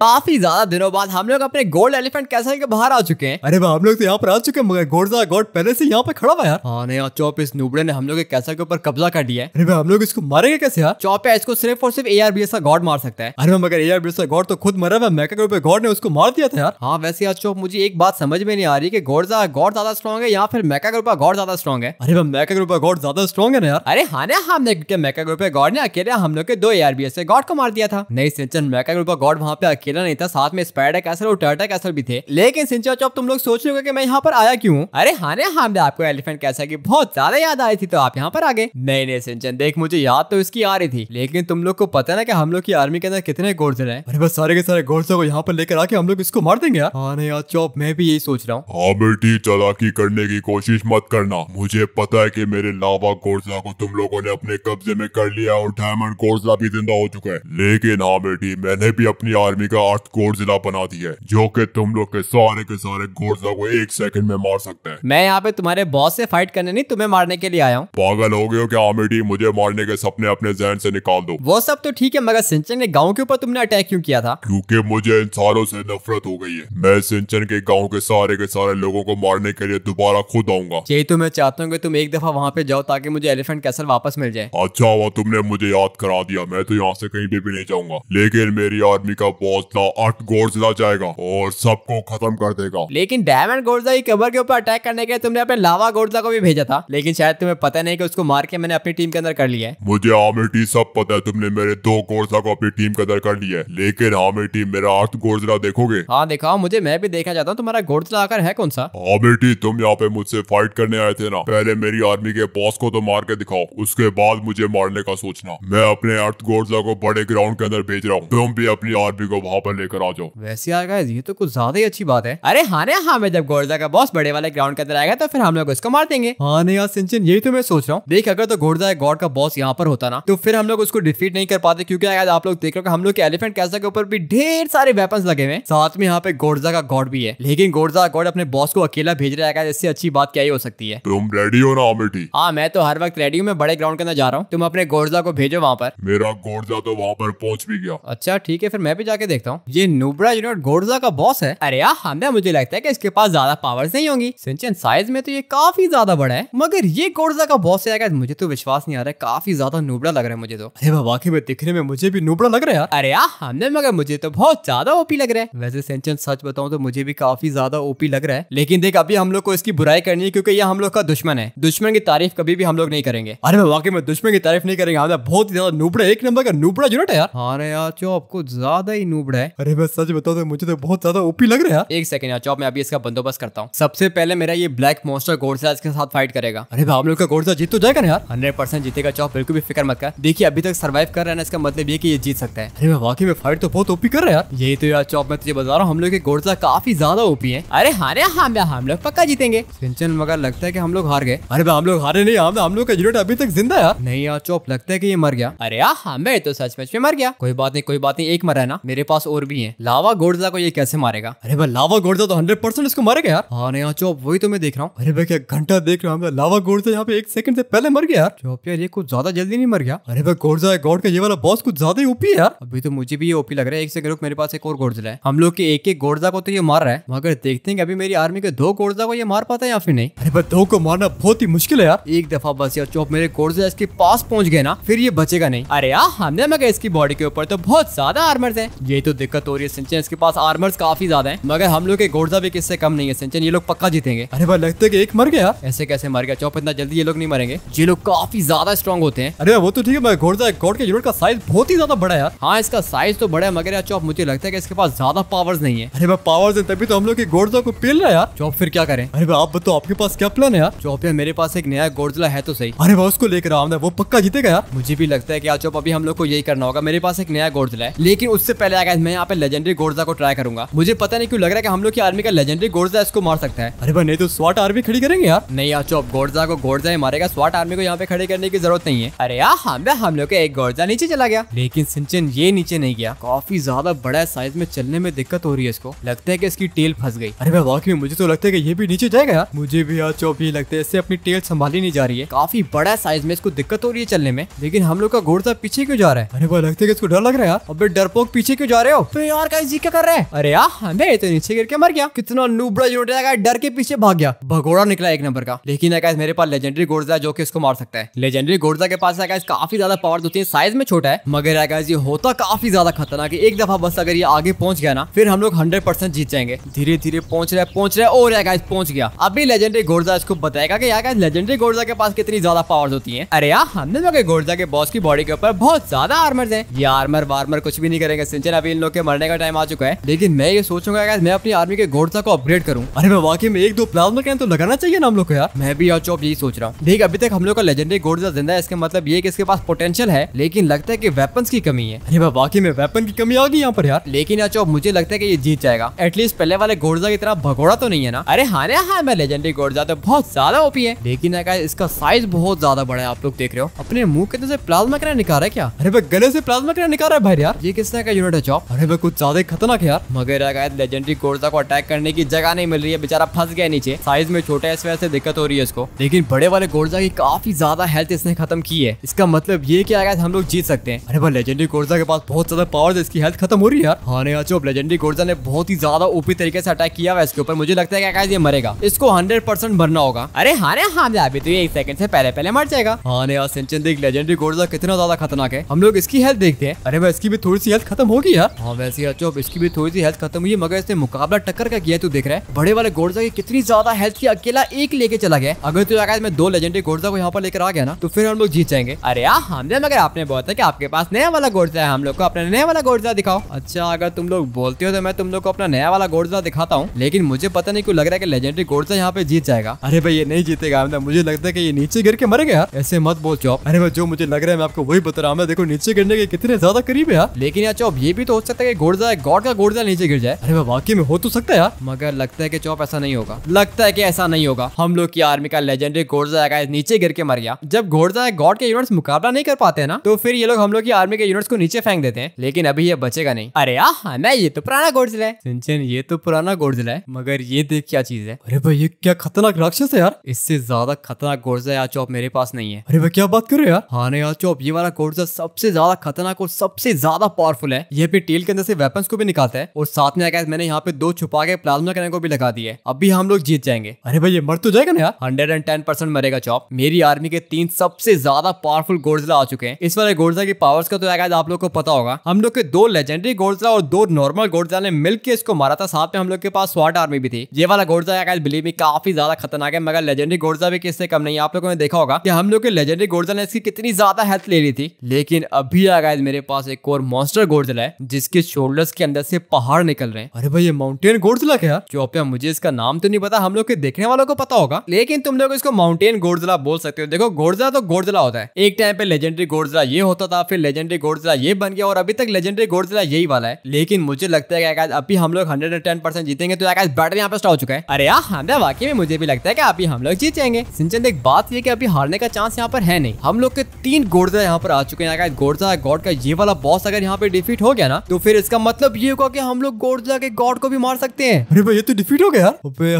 काफी ज्यादा दिनों बाद हम लोग अपने गोल्ड एलिफेंट कैसल के बाहर आ चुके हैं अरे हम लोग तो यहाँ पर आ चुके हैं मगर गोडा गोड पहले से यहाँ पे खड़ा हुआ यार हाँ नहीं चौप इस नुबड़े ने हम लोग के कैसल के ऊपर कब्जा कर दिया है अरे हम लोग इसको मारेंगे कैसे यार चौपे इसको सिर्फ और सिर्फ ए का गॉड मार सकता है अरे मगर ए का गॉड तो खुद मरा हुआ मैके के गॉड ने उसको मार दिया था यार हाँ वैसे यार चौप मुझे एक बात समझ में नहीं आ रही की गोडा गॉड ज्यादा स्ट्रॉग है या फिर मैका ग्रुप का गॉड ज्यादा स्ट्रॉग है अरे मैका ग्रुप का गॉड ज्यादा स्ट्रॉग है ना यार अरे हाँ ना हमने मैका ग्रुप का गॉड ने अकेले हम लोग के दो ए गॉड को मार दिया था नहीं सिंचन मैका ग्रुप का गॉड वहाँ पे अकेला नहीं था साथ में स्पाइडर कैसल और टर्टर कैसल भी थे लेकिन सिंचा चौप तुम लोग सोच रहे हो कि मैं यहाँ पर आया क्यूँ अरे हाने हामदा आपको एलिफेंट कैसा की बहुत ज्यादा याद आई थी तो आप यहाँ पर आ गए नहीं नहीं सिंचन देख मुझे याद तो इसकी आ रही थी लेकिन तुम लोग को पता ना कि हम लोग की आर्मी के अंदर कितने गोर्स है अरे बस सारे के सारे गोर्जर को यहाँ पर लेकर आके हम लोग इसको मार देंगे हाँ यार चौप मैं भी यही सोच रहा हूँ हाँ बेटी चलाकी करने की कोशिश मत करना मुझे पता है की मेरे लावा गोर्जा को तुम लोगों ने अपने कब्जे में कर लिया और डायमंड गोर्जा भी जिंदा हो चुका है लेकिन हाँ बेटी मैंने भी अपनी आर्मी का के आठ गोडजिला बना दी है जो कि तुम लोग के सारे के सारे गोडजिला को एक सेकंड में मार सकते हैं मैं यहाँ पे तुम्हारे बॉस से फाइट करने नहीं तुम्हें मारने के लिए आया हूँ पागल हो गए हो क्या आमिटी मुझे मारने के सपने अपने जहन से निकाल दो वो सब तो ठीक है मगर सिंचन के गाँव के ऊपर तुमने अटैक क्यूँ किया था क्यूँकी मुझे इंसानों से नफरत हो गई है मैं सिंचन के गाँव के सारे के सारे लोगो को मारने के लिए दोबारा खुद आऊंगा यही तो मैं चाहता हूँ की तुम एक दफा वहाँ पे जाओ ताकि मुझे एलिफेंट कैसल वापस मिल जाए अच्छा हुआ तुमने मुझे याद करा दिया मैं तो यहाँ से कहीं भी नहीं जाऊंगा लेकिन मेरी आर्मी का बॉस अर्थ आठ गोर्जिला जाएगा और सबको खत्म कर देगा लेकिन डायमंड गोरजा की कबर के ऊपर अटैक करने के लिए तुमने अपने लावा गोरजा को भी भेजा था लेकिन शायद तुम्हें पता नहीं कि उसको मार के मैंने अपनी टीम के अंदर कर लिया है मुझे आमिटी सब पता है तुमने मेरे दो गोरजा को अपनी टीम के अंदर कर लिया है लेकिन आमिटी मेरा आठ गोरजिला देखोगे हाँ देखा मुझे मैं भी देखना चाहता हूँ तुम्हारा गोरजिला आकर है कौन सा आमिटी तुम यहाँ पे मुझसे फाइट करने आए थे ना पहले मेरी आर्मी के बॉस को तो मार के दिखाओ उसके बाद मुझे मारने का सोचना मैं अपने अर्थ गोर्जा को बड़े ग्राउंड के अंदर भेज रहा हूँ तुम भी अपनी आर्मी को यहाँ पर लेकर आ जाओ वैसे यार गाइस ये तो कुछ ज्यादा ही अच्छी बात है अरे हाँ हाँ मैं जब गोरजा का बॉस बड़े वाले ग्राउंड के अंदर आएगा तो फिर हम लोग उसको मार देंगे हाँ नहीं यार सिंचन यही तो मैं सोच रहा हूँ देख अगर तो गोरजा गॉड का बॉस यहाँ पर होता ना तो फिर हम लोग उसको डिफीट नहीं कर पाते क्योंकि आज आप लोग देख रहे हो हम लोग के एलिफेंट कैसा के ऊपर भी ढेर सारे वेपन लगे हुए साथ में यहाँ पे गोरजा का गॉड भी है लेकिन गोरजा गॉड अपने बॉस को अकेला भेज रहा है इससे अच्छी बात क्या ही हो सकती है तुम रेडी हो ना अमिटी हाँ मैं तो हर वक्त रेडी हूँ मैं बड़े ग्राउंड के अंदर जा रहा हूँ तुम अपने गोरजा को भेजो वहाँ पर मेरा गोर्जा तो वहाँ पर पहुंच भी गया अच्छा ठीक है फिर मैं भी जाके देखता देता हूँ ये नुबरा यूनिट गोडजा का बॉस है अरे यार हमें हाँ, मुझे लगता है कि इसके पास ज्यादा पावर्स नहीं होंगी सिंचन साइज में तो ये काफी ज्यादा बड़ा है मगर ये गोडजा का बॉस है मुझे तो विश्वास नहीं आ रहा है काफी ज्यादा नुबड़ा लग रहा है मुझे तो अरे वाकई में दिखने में मुझे भी नुबड़ा लग रहा है अरे यार हमने हाँ, मगर मुझे तो बहुत ज्यादा ओपी लग रहा है वैसे सिंचन सच बताऊँ तो मुझे भी काफी ज्यादा ओपी लग रहा है लेकिन देख अभी हम लोग को इसकी बुराई करनी है क्योंकि ये हम लोग का दुश्मन है दुश्मन की तारीफ कभी भी हम लोग नहीं करेंगे अरे वाकई में दुश्मन की तारीफ नहीं करेंगे हमें हाँ, बहुत ही ज्यादा नुबड़ा एक नंबर का नुबड़ा यूनिट है यार हाँ यार जो आपको ज्यादा ही नुबड़ा टुकड़ा है अरे बस सच बताओ तो मुझे तो बहुत ज्यादा ओपी लग रहा है एक सेकंड यार चौप मैं अभी इसका बंदोबस्त करता हूँ सबसे पहले मेरा ये ब्लैक मोस्टर गोडसा इसके साथ फाइट करेगा अरे भाई हम लोग का गोडसा जीत तो जाएगा ना यार हंड्रेड जीतेगा चौप बिल्कुल भी फिक्र मत कर देखिए अभी तक सर्वाइव कर रहे हैं इसका मतलब ये की ये जीत सकता है अरे वाकई में फाइट तो बहुत ओपी कर रहा है यार यही तो यार चौप मैं तुझे बता रहा हूँ हम लोग के गोडसा काफी ज्यादा ओपी है अरे हारे हाँ, हम हम लोग पक्का जीतेंगे सिंचन मगर लगता है की हम लोग हार गए अरे भाई हम लोग हारे नहीं हम लोग का यूनिट अभी तक जिंदा यार नहीं यार चौप लगता है की ये मर गया अरे यार हमें हाँ, तो सच में मर गया कोई बात नहीं कोई बात नहीं एक मर है ना मेरे पास पास और भी है लावा गोडजा को ये कैसे मारेगा अरे भाई लावा गोडजा तो हंड्रेड परसेंट इसको मारेगा यार हाँ यहाँ चौप वही तो मैं देख रहा हूँ अरे भाई क्या घंटा देख रहा हूँ लावा गोडजा यहाँ पे एक सेकंड से पहले मर गया यार चौप यार ये कुछ ज्यादा जल्दी नहीं मर गया अरे भाई गोडजा गोड का ये वाला बॉस कुछ ज्यादा ही ओपी है यार अभी तो मुझे भी ये ओपी लग रहा है एक सेकंड रुक मेरे पास एक और गोडजा है हम लोग के एक एक गोडजा को तो ये मार रहा है मगर देखते हैं अभी मेरी आर्मी के दो गोडजा को ये मार पाता है या फिर नहीं अरे भाई दो को मारना बहुत ही मुश्किल है यार एक दफा बस यार चौप मेरे गोडजा इसके पास पहुंच गए ना फिर ये बचेगा नहीं अरे यार हमने मगर इसकी बॉडी के ऊपर तो बहुत ज्यादा आर्मर है ये तो तो दिक्कत हो रही है सिंचन इसके पास आर्मर्स काफी ज्यादा है मगर हम लोग के घोड़सा भी किससे कम नहीं है सिंचन ये लोग पक्का जीतेंगे अरे भाई लगता है कि एक मर गया ऐसे कैसे मर गया चौप इतना जल्दी ये लोग नहीं मरेंगे ये लोग काफी ज्यादा स्ट्रॉन्ग होते हैं अरे वो तो ठीक है घोड़ा घोड़ के जोड़ का साइज बहुत ही ज्यादा बड़ा है हाँ इसका साइज तो बड़ा है मगर यार चौप मुझे लगता है की इसके पास ज्यादा पावर नहीं है अरे भाई पावर है तभी तो हम लोग के घोड़सा को पेल रहा है यार चौप फिर क्या करें अरे भाई आप बताओ आपके पास क्या प्लान है यार चौप यार मेरे पास एक नया घोड़जला है तो सही अरे भाई उसको लेकर आम वो पक्का जीतेगा यार मुझे भी लगता है की आज चौप अभी हम लोग को यही करना होगा मेरे पास एक नया घोड़जला है लेकिन उससे पहले आगे गाइस मैं यहाँ पे लेजेंडरी गोर्जा को ट्राई करूंगा मुझे पता नहीं क्यों लग रहा है कि हम लोग की आर्मी का लेजेंडरी गोर्जा इसको मार सकता है अरे भाई नहीं तो स्वाट आर्मी खड़ी करेंगे यार नहीं यार चुप गोर्जा को गोर्जा ही मारेगा स्वाट आर्मी को यहाँ पे खड़े करने की जरूरत नहीं है अरे यार हम हम लोग एक गोर्जा नीचे चला गया लेकिन सिंचन ये नीचे नहीं गया काफी ज्यादा बड़ा साइज में चलने में दिक्कत हो रही है इसको लगता है की इसकी टेल फंस गई अरे भाई वाकई मुझे तो लगता है की ये भी नीचे जाएगा यार मुझे भी यार चौप ही लगता है इससे अपनी टेल संभाली नहीं जा रही है काफी बड़ा साइज में इसको दिक्कत हो रही है चलने में लेकिन हम लोग का गोर्जा पीछे क्यों जा रहा है अरे भाई लगता है इसको डर लग रहा है यार अब डरपोक पीछे क्यों जा रहे रहे हो तो यार का जी क्या कर रहे हैं अरे यार हमें तो नीचे गिर के मर गया कितना नूबड़ा यूनिट लगा डर के पीछे भाग गया भगोड़ा निकला एक नंबर का लेकिन अगर मेरे पास लेजेंडरी गोर्जा जो कि उसको मार सकता है लेजेंडरी गोर्जा के पास अगर काफी ज्यादा पावर होती है साइज में छोटा है मगर अगर ये होता काफी ज्यादा खतरनाक एक दफा बस अगर ये आगे पहुंच गया ना फिर हम लोग हंड्रेड जीत जाएंगे धीरे धीरे पहुंच रहे पहुंच रहे और अकाश पहुंच गया अभी लेजेंडरी गोर्जा इसको बताएगा की अकाश लेजेंडरी गोर्जा के पास कितनी ज्यादा पावर होती है अरे यार हमने गोर्जा तो के बॉस की बॉडी के ऊपर बहुत ज्यादा आर्मर है ये आर्मर वार्मर कुछ भी नहीं करेंगे सिंचन अभी इन लोग के मरने का टाइम आ चुका है लेकिन मैं ये सोचूंगा यार मैं अपनी आर्मी के घोड़सा को अपग्रेड करूँ अरे मैं वाकई में एक दो प्लाज्मा कैन तो लगाना चाहिए ना हम लोग को यार मैं भी यार चौप यही सोच रहा हूँ देख अभी तक हम लोग का लेजेंडरी घोड़सा जिंदा है इसका मतलब ये कि इसके पास पोटेंशियल है लेकिन लगता है की वेपन की कमी है अरे मैं वाकई में वेपन की कमी आ गई यहाँ पर यार लेकिन यार चौप मुझे लगता है की ये जीत जाएगा एटलीस्ट पहले वाले घोड़सा की तरह भगोड़ा तो नहीं है ना अरे हाँ हाँ मैं लेजेंडरी घोड़सा तो बहुत ज्यादा ओपी है लेकिन इसका साइज बहुत ज्यादा बड़ा है आप लोग देख रहे हो अपने मुंह के से प्लाज्मा क्या निकाल रहा है क्या अरे भाई गले से प्लाज्मा क्या निकाल रहा है भाई यार ये किसने का यूनिट है चौप अरे भाई कुछ ज्यादा ही खतरनाक है यार मगर लेजेंडरी कोर्सा को अटैक करने की जगह नहीं मिल रही है बेचारा फंस गया नीचे साइज में छोटा है इस वजह से दिक्कत हो रही है इसको लेकिन बड़े वाले गोर्जा की काफी ज्यादा हेल्थ इसने खत्म की है इसका मतलब ये क्या अगर हम लोग जीत सकते हैं अरे भाई लेजेंडरी कोर्सा के पास बहुत ज्यादा पावर है इसकी हेल्थ खत्म हो रही है यार हाँ यार चुप लेजेंडरी कोर्सा ने बहुत ही ज्यादा ओपी तरीके से अटैक किया हुआ इसके ऊपर मुझे लगता है क्या ये मरेगा इसको हंड्रेड परसेंट मरना होगा अरे हाँ हाँ अभी तो एक सेकंड से पहले पहले मर जाएगा हाँ यार सिंचन देख लेजेंडरी कोर्सा कितना ज्यादा खतरनाक है हम लोग इसकी हेल्थ देखते हैं अरे भाई इसकी भी थोड़ी सी हेल्थ खत्म होगी यार हाँ वैसे अच्छा इसकी भी थोड़ी सी हेल्थ खत्म हुई है मगर इसने मुकाबला टक्कर का किया तू देख रहा है बड़े वाले गोर्जा की कितनी ज्यादा हेल्थ की अकेला एक लेके चला गया अगर तू अगर मैं दो लेजेंडरी गोर्जा को यहाँ पर लेकर आ गया ना तो फिर हम लोग जीत जाएंगे अरे यार हमने मगर आपने बहुत है की आपके पास नया वाला गोर्जा है हम लोग को अपना नया वाला गोर्जा दिखाओ अच्छा अगर तुम लोग बोलते हो तो मैं तुम लोग को अपना नया वाला गोर्जा दिखाता हूँ लेकिन मुझे पता नहीं क्यों लग रहा है की लेजेंडरी गोर्जा यहाँ पे जीत जाएगा अरे भाई ये नहीं जीतेगा मुझे लगता है की ये नीचे गिर के मर गया ऐसे मत बोल चौप अरे भाई जो मुझे लग रहा है मैं आपको वही बता रहा हूँ देखो नीचे गिरने के कितने ज्यादा करीब है लेकिन यार चौप ये भी तो सोच सकता है कि घोड़जा गॉड का घोड़जा नीचे गिर जाए अरे वाकई में हो तो सकता है यार मगर लगता है कि चौप ऐसा नहीं होगा लगता है कि ऐसा नहीं होगा हम लोग की आर्मी का लेजेंडरी घोड़जा नीचे गिर के मर गया जब घोड़जा गॉड के यूनिट्स मुकाबला नहीं कर पाते ना तो फिर ये लोग हम लोग की आर्मी के यूनिट्स को नीचे फेंक देते हैं लेकिन अभी ये बचेगा नहीं अरे यहाँ ना ये तो पुराना गोडजिला है सिंचन ये तो पुराना गोडजिला है मगर ये देख क्या चीज है अरे भाई ये क्या खतरनाक राक्षस है यार इससे ज्यादा खतरनाक गोडजा या चौप मेरे पास नहीं है अरे भाई क्या बात कर रहे हो यार हाँ यार चौप ये वाला गोडजा सबसे ज्यादा खतरनाक और सबसे ज्यादा पावरफुल है ये भी टेल के अंदर से वेपन को भी निकालता है और साथ में आया मैंने यहाँ पे दो छुपा के प्लाज्मा कैन को भी लगा दिया है अब हम लोग जीत जाएंगे अरे भाई ये मर तो जाएगा ना यार हंड्रेड एंड टेन परसेंट मरेगा चौप मेरी आर्मी के तीन सबसे ज्यादा पावरफुल गोर्जला आ चुके हैं इस वाले गोर्जा की पावर्स का तो आया आप लोग को पता होगा हम लोग के दो लेजेंडरी गोर्जला और दो नॉर्मल गोर्जला ने मिल के इसको मारा था साथ में हम लोग के पास स्वाट आर्मी भी थी ये वाला गोर्जा आया बिलीव में काफी ज्यादा खतरनाक है मगर लेजेंडरी गोर्जा भी किससे कम नहीं आप लोगों ने देखा होगा कि हम लोग के लेजेंडरी गोर्जा ने इसकी कितनी ज्यादा हेल्थ ले ली थी लेकिन अभी आकाश मेरे पास एक और मॉन्स्टर गोर्जला है जिसके शोल्डर्स के अंदर से पहाड़ निकल रहे हैं अरे भाई ये माउंटेन गोडजिला क्या चौपिया मुझे इसका नाम तो नहीं पता हम लोग के देखने वालों को पता होगा लेकिन तुम लोग इसको माउंटेन गोडजिला बोल सकते हो देखो गोडजिला तो गोडजिला होता है एक टाइम पे लेजेंडरी गोडजिला ये होता था फिर लेजेंडरी गोडजिला ये बन गया और अभी तक लेजेंडरी गोडजिला यही वाला है लेकिन मुझे लगता है कि अभी हम लोग हंड्रेड एंड टेन परसेंट जीतेंगे तो आकाश बैटर यहाँ पे स्टॉप हो चुका है अरे यहाँ वाकई में मुझे भी लगता है की अभी हम लोग जीत जाएंगे सिंचन एक बात ये की अभी हारने का चांस यहाँ पर है नहीं हम लोग के तीन गोडजा यहाँ पर आ चुके हैं गोडजा गॉड का ये वाला बॉस अगर यहाँ पे डिफीट हो गया ना तो फिर इसका मतलब ये होगा कि हम लोग गोडजा के गॉड को भी मार सकते हैं अरे भाई ये तो डिफीट हो गया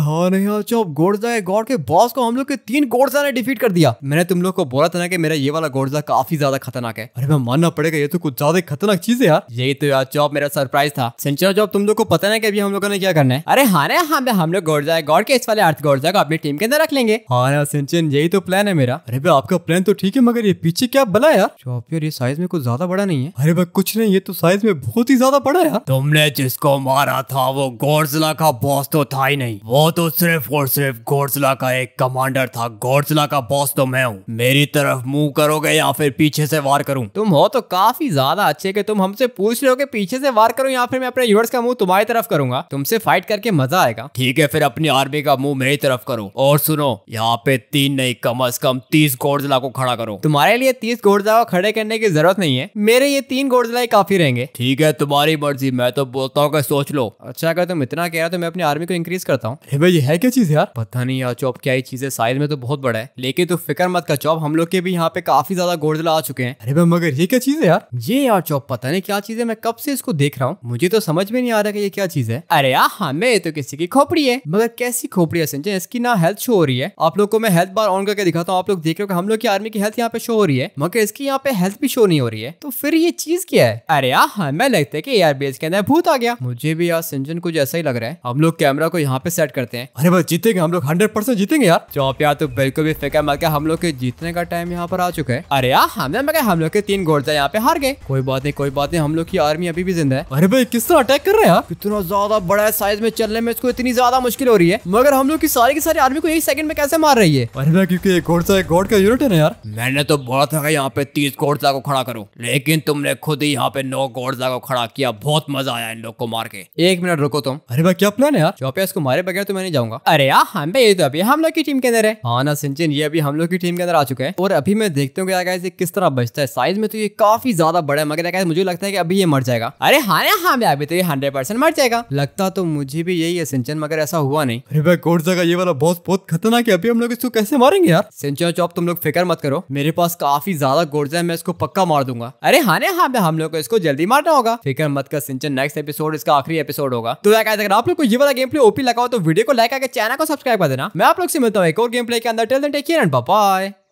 हाँ नहीं हाँ, अच्छा गोडजा के गॉड के बॉस को हम लोग के तीन गोडजा ने डिफीट कर दिया मैंने तुम लोग को बोला था ना कि मेरा ये वाला गोडजा काफी ज्यादा खतरनाक है अरे मैं मानना पड़ेगा ये तो कुछ ज्यादा खतरनाक चीज है यार यही तो यार चौब मेरा सरप्राइज था सेंचुरी चौब तुम लोग को पता ना कि अभी हम लोगों ने क्या करना है अरे हाँ ना हम हाँ हम लोग गोडजा गॉड के इस वाले अर्थ गोडजा को अपनी टीम के अंदर रख लेंगे हाँ ना सिंचन यही तो प्लान है मेरा अरे भाई आपका प्लान तो ठीक है मगर ये पीछे क्या बला यार चौब यार ये साइज में कुछ ज्यादा बड़ा नहीं है अरे भाई कुछ नहीं ये तो साइज में बहुत बहुत ही ज्यादा पड़ा यार तुमने जिसको मारा था वो गौरजिला का बॉस तो था ही नहीं वो तो सिर्फ और सिर्फ गौरजिला का एक कमांडर था गौरजिला का बॉस तो मैं हूँ मेरी तरफ मुंह करोगे या फिर पीछे से वार करूँ तुम हो तो काफी ज्यादा अच्छे के तुम हमसे पूछ रहे हो की पीछे से वार करूँ या फिर मैं अपने यूवर्स का मुंह तुम्हारी तरफ करूंगा तुमसे फाइट करके मजा आएगा ठीक है फिर अपनी आर्मी का मुंह मेरी तरफ करो और सुनो यहाँ पे तीन नहीं कम अज कम तीस गौरजिला को खड़ा करो तुम्हारे लिए तीस गौरजिला को खड़े करने की जरूरत नहीं है मेरे ये तीन गौरजिला काफी रहेंगे ठीक है है तुम्हारी मर्जी मैं तो बोलता हूँ सोच लो अच्छा अगर तुम इतना कह रहे हो तो मैं अपनी आर्मी को इंक्रीज करता हूँ भाई ये है क्या चीज यार पता नहीं यार चौप क्या चीज है साइज में तो बहुत बड़ा है लेकिन तू फिक्र मत का चौप हम लोग के भी यहाँ पे काफी ज्यादा गोड़जला आ चुके हैं अरे भाई मगर ये क्या चीज है यार ये यार चौप पता नहीं क्या चीज है मैं कब से इसको देख रहा हूँ मुझे तो समझ में नहीं आ रहा है ये क्या चीज है अरे यार हमें हाँ, तो किसी की खोपड़ी है मगर कैसी खोपड़ी है संजय इसकी ना हेल्थ शो हो रही है आप लोग को मैं हेल्थ बार ऑन करके दिखाता हूँ आप लोग देख रहे हो हम लोग की आर्मी की हेल्थ यहाँ पे शो हो रही है मगर इसकी यहाँ पे हेल्थ भी शो नहीं हो रही है तो फिर ये चीज क्या है अरे यार हमें हाँ, देखते कि एयरबीएस के अंदर भूत आ गया मुझे भी यार सिंजन कुछ ऐसा ही लग रहा है हम लोग कैमरा को यहाँ पे सेट करते हैं अरे बस जीतेंगे हम लोग हंड्रेड परसेंट जीतेंगे यार चौप यार तो बिल्कुल भी फिक्र मत हम लोग के जीतने का टाइम यहाँ पर आ चुका है अरे यार हमने मैं हम लोग के तीन गोर्जा यहाँ पे हार गए कोई बात नहीं कोई बात नहीं हम लोग की आर्मी अभी भी जिंदा है अरे भाई किस तरह अटैक कर रहे हैं कितना ज्यादा बड़ा साइज में चलने में इसको इतनी ज्यादा मुश्किल हो रही है मगर हम लोग की सारी की सारी आर्मी को एक सेकंड में कैसे मार रही है अरे भाई क्योंकि एक घोड़सा एक घोड़ का यूनिट है ना यार मैंने तो बोला था यहाँ पे तीस घोड़ता को खड़ा करो लेकिन तुमने खुद ही यहाँ पे नौ घोड़ता को खड़ा किया बहुत मजा आया इन लोग को मार के एक मिनट रुको तुम अरे भाई क्या प्लान है यार चौपिया इसको मारे बगैर तो मैं नहीं जाऊंगा अरे यार हम ये तो अभी हम लोग की टीम के अंदर है हाँ ना सिंचिन ये अभी हम लोग की टीम के अंदर आ चुके हैं और अभी मैं देखते हूँ कि किस तरह बचता है साइज में तो ये काफी ज्यादा बड़ा है मगर मुझे लगता है की अभी ये मर जाएगा अरे हाँ हाँ हाँ अभी तो ये हंड्रेड परसेंट मर जाएगा लगता तो मुझे भी यही है सिंचन मगर ऐसा हुआ नहीं अरे भाई कोर्ट जगह ये वाला बहुत बहुत खतरनाक है अभी हम लोग इसको कैसे मारेंगे यार सिंचन चौप तुम लोग फिक्र मत करो मेरे पास काफी ज्यादा गोर्जा है मैं इसको पक्का मार दूंगा अरे हाँ हाँ हम लोग को इसको जल्दी मारना होगा होगा फिक्र मत कर सिंचन नेक्स्ट एपिसोड इसका आखिरी एपिसोड होगा तो अगर आप लोग को ये वाला गेम प्ले ओपी लगाओ तो वीडियो को लाइक आगे चैनल को सब्सक्राइब कर देना मैं आप लोग से मिलता हूँ एक और गेम प्ले के अंदर टेल टेक बाय